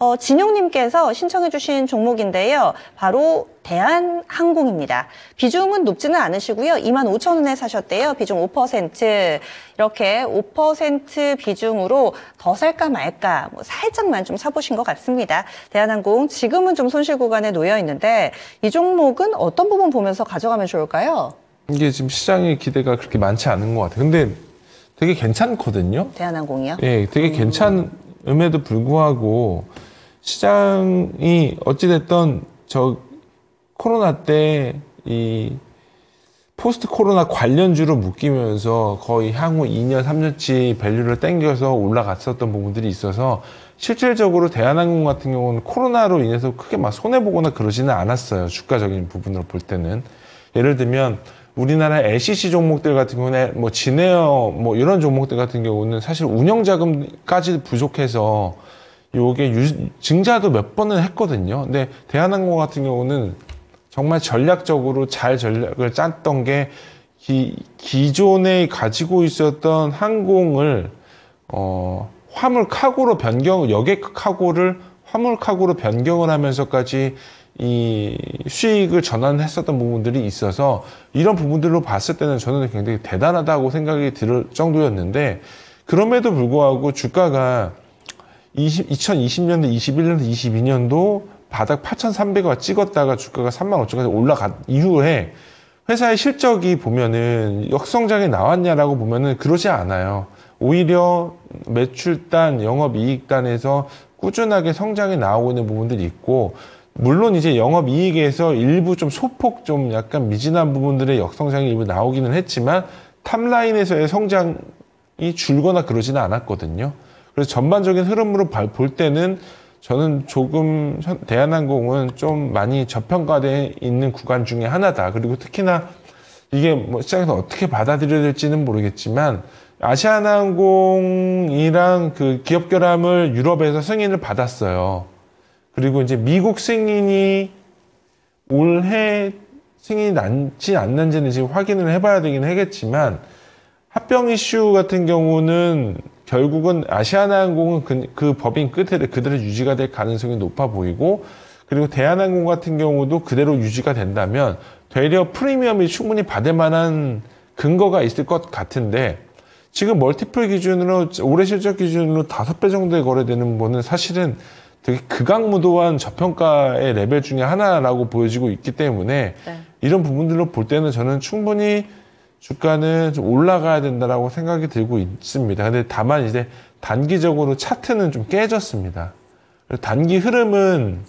어, 진용님께서 신청해주신 종목인데요. 바로 대한항공입니다. 비중은 높지는 않으시고요. 2만 5천 원에 사셨대요. 비중 5% 이렇게 5% 비중으로 더 살까 말까 뭐 살짝만 좀 사보신 것 같습니다. 대한항공 지금은 좀 손실 구간에 놓여 있는데 이 종목은 어떤 부분 보면서 가져가면 좋을까요? 이게 지금 시장의 기대가 그렇게 많지 않은 것 같아요. 근데 되게 괜찮거든요. 대한항공이요? 예, 되게 괜찮음에도 불구하고 시장이 어찌됐든저 코로나 때 이 포스트 코로나 관련주로 묶이면서 거의 향후 2년, 3년치 밸류를 땡겨서 올라갔었던 부분들이 있어서 실질적으로 대한항공 같은 경우는 코로나로 인해서 크게 막 손해보거나 그러지는 않았어요. 주가적인 부분으로 볼 때는. 예를 들면 우리나라 LCC 종목들 같은 경우는 뭐 진에어 뭐 이런 종목들 같은 경우는 사실 운영 자금까지 부족해서 요게 유, 증자도 몇 번은 했거든요. 근데 대한항공 같은 경우는 정말 전략적으로 잘 전략을 짰던 게 기, 기존에 가지고 있었던 항공을 어, 화물 카고로 변경, 여객 카고를 화물 카고로 변경을 하면서까지 이 수익을 전환했었던 부분들이 있어서 이런 부분들로 봤을 때는 저는 굉장히 대단하다고 생각이 들 정도였는데 그럼에도 불구하고 주가가 20, 2020년도, 21년도, 22년도 바닥 8,300원 찍었다가 주가가 3만 5천까지 올라간 이후에 회사의 실적이 보면은 역성장이 나왔냐라고 보면은 그러지 않아요. 오히려 매출단, 영업이익단에서 꾸준하게 성장이 나오고 있는 부분들이 있고 물론 이제 영업이익에서 일부 좀 소폭 좀 약간 미진한 부분들의 역성장이 일부 나오기는 했지만 탑라인에서의 성장이 줄거나 그러지는 않았거든요. 그래서 전반적인 흐름으로 볼 때는 저는 조금 대한항공은 좀 많이 저평가되어 있는 구간 중에 하나다. 그리고 특히나 이게 뭐 시장에서 어떻게 받아들여야 될지는 모르겠지만 아시아나항공이랑 그 기업 결함을 유럽에서 승인을 받았어요. 그리고 이제 미국 승인이 올해 승인이 난지 않는지는 지금 확인을 해봐야 되긴 하겠지만 합병 이슈 같은 경우는 결국은 아시아나항공은 그, 그 법인 끝에 그대로 유지가 될 가능성이 높아 보이고 그리고 대한항공 같은 경우도 그대로 유지가 된다면 되려 프리미엄이 충분히 받을 만한 근거가 있을 것 같은데 지금 멀티플 기준으로 올해 실적 기준으로 다섯 배 정도에 거래되는 거는 사실은 되게 극악무도한 저평가의 레벨 중에 하나라고 보여지고 있기 때문에 네. 이런 부분들로 볼 때는 저는 충분히 주가는 좀 올라가야 된다라고 생각이 들고 있습니다. 근데 다만 이제 단기적으로 차트는 좀 깨졌습니다. 단기 흐름은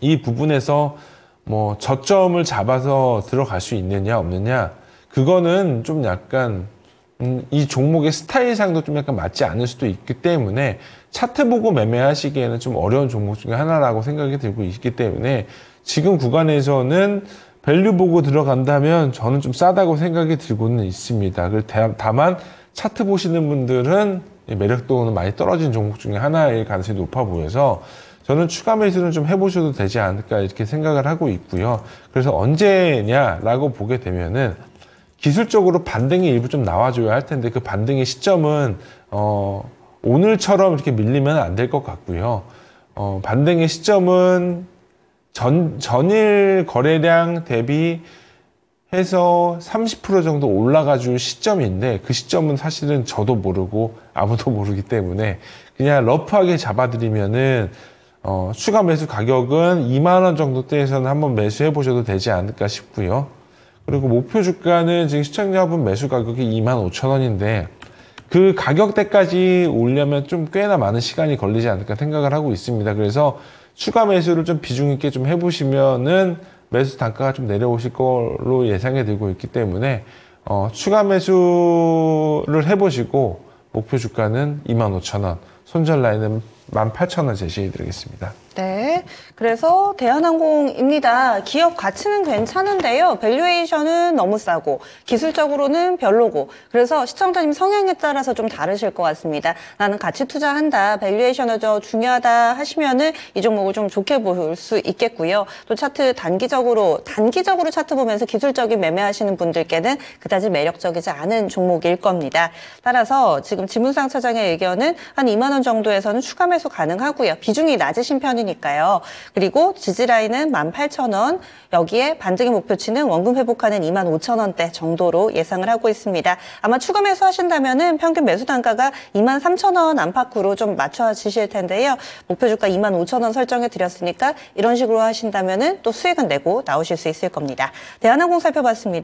이 부분에서 뭐 저점을 잡아서 들어갈 수 있느냐 없느냐 그거는 좀 약간 음, 이 종목의 스타일상도 좀 약간 맞지 않을 수도 있기 때문에 차트 보고 매매하시기에는 좀 어려운 종목 중에 하나라고 생각이 들고 있기 때문에 지금 구간에서는 밸류 보고 들어간다면 저는 좀 싸다고 생각이 들고는 있습니다. 다만 차트 보시는 분들은 매력도는 많이 떨어진 종목 중에 하나일 가능성이 높아 보여서 저는 추가 매수는 좀 해보셔도 되지 않을까 이렇게 생각을 하고 있고요. 그래서 언제냐라고 보게 되면은 기술적으로 반등이 일부 좀 나와줘야 할 텐데 그 반등의 시점은 어 오늘처럼 이렇게 밀리면 안 될 것 같고요. 어 반등의 시점은 전, 전일 거래량 대비 해서 30% 정도 올라가 줄 시점인데 그 시점은 사실은 저도 모르고 아무도 모르기 때문에 그냥 러프하게 잡아드리면은 어, 추가 매수 가격은 2만원 정도대에서는 한번 매수해 보셔도 되지 않을까 싶고요. 그리고 목표 주가는 지금 시청자분 매수 가격이 2만 5천 원인데 그 가격대까지 오려면 좀 꽤나 많은 시간이 걸리지 않을까 생각을 하고 있습니다. 그래서 추가 매수를 좀 비중 있게 좀 해보시면은 매수 단가가 좀 내려오실 걸로 예상이 되고 있기 때문에 어, 추가 매수를 해보시고 목표 주가는 25,000원, 손절 라인은 18,000원 제시해드리겠습니다. 네. 그래서 대한항공입니다. 기업 가치는 괜찮은데요. 밸류에이션은 너무 싸고 기술적으로는 별로고. 그래서 시청자님 성향에 따라서 좀 다르실 것 같습니다. 나는 가치 투자한다. 밸류에이션은 저 중요하다 하시면은 이 종목을 좀 좋게 볼 수 있겠고요. 또 차트 단기적으로 단기적으로 차트 보면서 기술적인 매매하시는 분들께는 그다지 매력적이지 않은 종목일 겁니다. 따라서 지금 지문상 차장의 의견은 한 2만 원 정도에서는 추가 매수 가능하고요. 비중이 낮으신 편이 원이니까요. 그리고 지지라인은 18,000원, 여기에 반등의 목표치는 원금 회복하는 25,000원대 정도로 예상을 하고 있습니다. 아마 추가 매수 하신다면은 평균 매수 단가가 23,000원 안팎으로 좀 맞춰지실 텐데요. 목표 주가 25,000원 설정해 드렸으니까 이런 식으로 하신다면은 또 수익은 내고 나오실 수 있을 겁니다. 대한항공 살펴봤습니다.